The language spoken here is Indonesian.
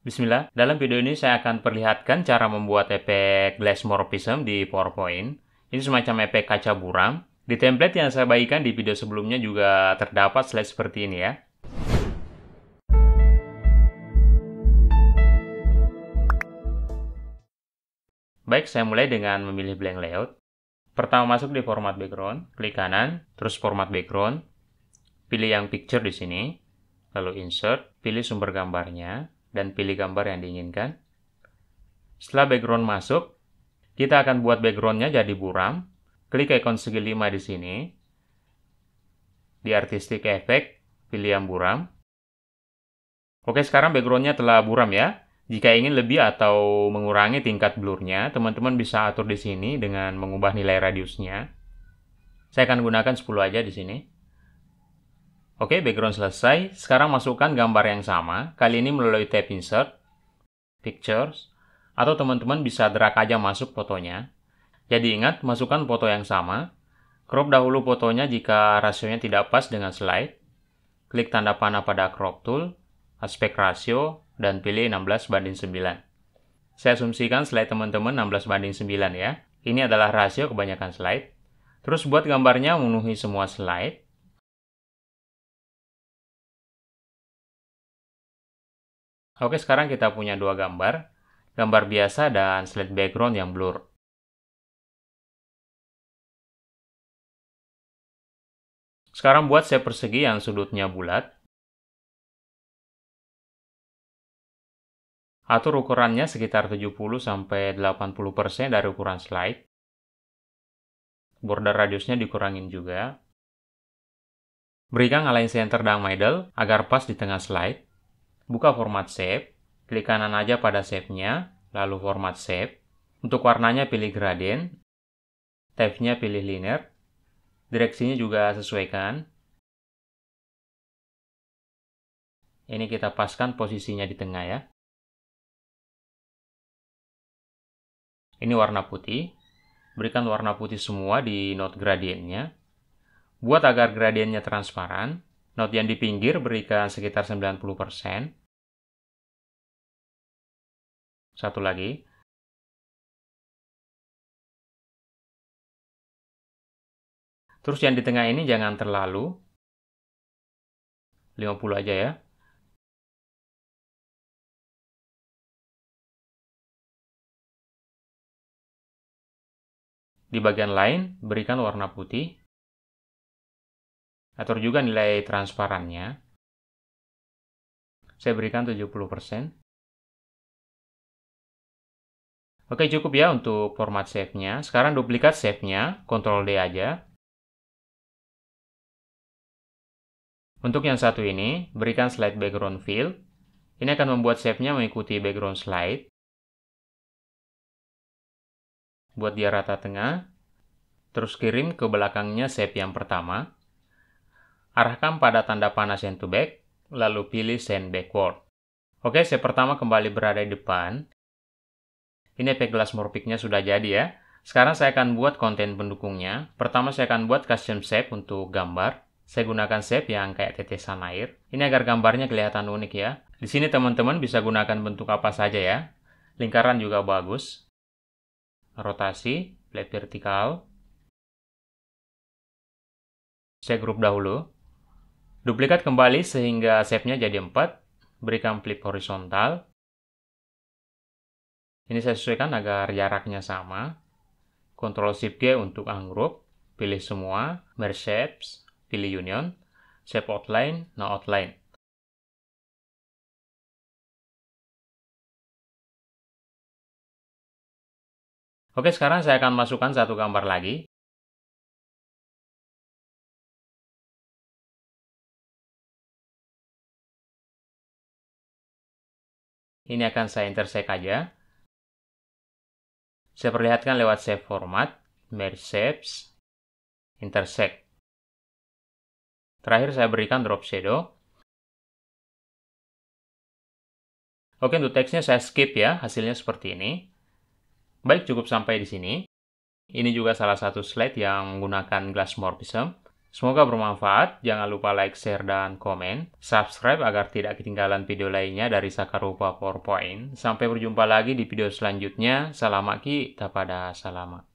Bismillah, dalam video ini saya akan perlihatkan cara membuat efek glass morphism di PowerPoint. Ini semacam efek kaca buram. Di template yang saya bagikan di video sebelumnya juga terdapat slide seperti ini ya. Baik, saya mulai dengan memilih blank layout. Pertama masuk di format background, klik kanan, terus format background, pilih yang picture di sini, lalu insert, pilih sumber gambarnya, dan pilih gambar yang diinginkan. Setelah background masuk, kita akan buat backgroundnya jadi buram. Klik ikon segi 5 di sini. Di Artistic Effect, pilih yang buram. Oke, sekarang backgroundnya telah buram ya. Jika ingin lebih atau mengurangi tingkat blurnya, teman-teman bisa atur di sini dengan mengubah nilai radiusnya. Saya akan gunakan 10 aja di sini. Oke, background selesai. Sekarang masukkan gambar yang sama, kali ini melalui tab Insert, Pictures, atau teman-teman bisa drag aja masuk fotonya. Jadi ingat, masukkan foto yang sama. Crop dahulu fotonya jika rasionya tidak pas dengan slide. Klik tanda panah pada crop tool, aspek rasio, dan pilih 16 banding 9. Saya asumsikan slide teman-teman 16 banding 9 ya. Ini adalah rasio kebanyakan slide. Terus buat gambarnya memenuhi semua slide. Oke, sekarang kita punya dua gambar, gambar biasa dan slide background yang blur. Sekarang buat shape persegi yang sudutnya bulat. Atur ukurannya sekitar 70-80% dari ukuran slide. Border radiusnya dikurangin juga. Berikan align center dan middle agar pas di tengah slide buka format shape, klik kanan aja pada shape-nya, lalu format shape. Untuk warnanya pilih gradient, tab nya pilih linear, direksinya juga sesuaikan. Ini kita paskan posisinya di tengah ya. Ini warna putih. Berikan warna putih semua di node gradientnya. Buat agar gradientnya transparan, node yang di pinggir berikan sekitar 90%, satu lagi Terus yang di tengah ini jangan terlalu. 50 aja ya. Di bagian lain, berikan warna putih. Atur juga nilai transparannya. Saya berikan 70%. Oke cukup ya untuk format save-nya. Sekarang duplikat save-nya, Ctrl D aja. Untuk yang satu ini, berikan slide background fill. Ini akan membuat save nya mengikuti background slide. Buat dia rata tengah. Terus kirim ke belakangnya save yang pertama. Arahkan pada tanda panah send to back, lalu pilih send backward. Oke, save pertama kembali berada di depan. Ini efek glass morphicnya sudah jadi ya. Sekarang saya akan buat konten pendukungnya. Pertama saya akan buat custom shape untuk gambar. Saya gunakan shape yang kayak tetesan air. Ini agar gambarnya kelihatan unik ya. Di sini teman-teman bisa gunakan bentuk apa saja ya. Lingkaran juga bagus. Rotasi, flat vertikal. Saya grup dahulu. Duplikat kembali sehingga shape-nya jadi 4. Berikan flip horizontal. Ini saya sesuaikan agar jaraknya sama. Ctrl Shift G untuk ungroup, pilih semua, merge shapes, pilih union, shape outline, no outline. Oke, sekarang saya akan masukkan satu gambar lagi. Ini akan saya intersect aja. Saya perlihatkan lewat save format, merge shapes, intersect. Terakhir saya berikan drop shadow. Oke, untuk teksnya saya skip ya, hasilnya seperti ini. Baik, cukup sampai di sini. Ini juga salah satu slide yang menggunakan glass morphism. Semoga bermanfaat. Jangan lupa like, share, dan komen. Subscribe agar tidak ketinggalan video lainnya dari Sakarupa PowerPoint. Sampai berjumpa lagi di video selanjutnya. Salamaki, tapada salamak.